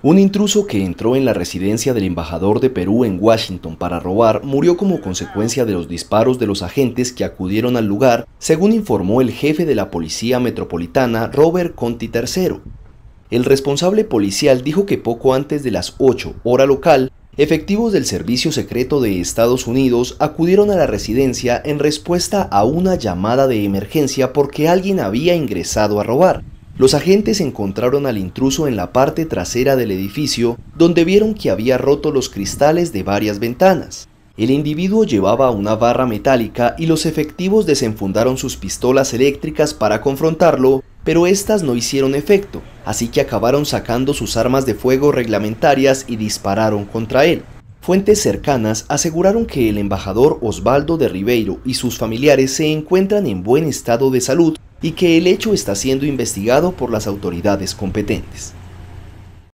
Un intruso que entró en la residencia del embajador de Perú en Washington para robar murió como consecuencia de los disparos de los agentes que acudieron al lugar, según informó el jefe de la Policía Metropolitana, Robert Conti III. El responsable policial dijo que poco antes de las 8 hora local, efectivos del Servicio Secreto de Estados Unidos acudieron a la residencia en respuesta a una llamada de emergencia porque alguien había ingresado a robar. Los agentes encontraron al intruso en la parte trasera del edificio, donde vieron que había roto los cristales de varias ventanas. El individuo llevaba una barra metálica y los efectivos desenfundaron sus pistolas eléctricas para confrontarlo, pero estas no hicieron efecto, así que acabaron sacando sus armas de fuego reglamentarias y dispararon contra él. Fuentes cercanas aseguraron que el embajador Osvaldo de Ribeiro y sus familiares se encuentran en buen estado de salud y que el hecho está siendo investigado por las autoridades competentes.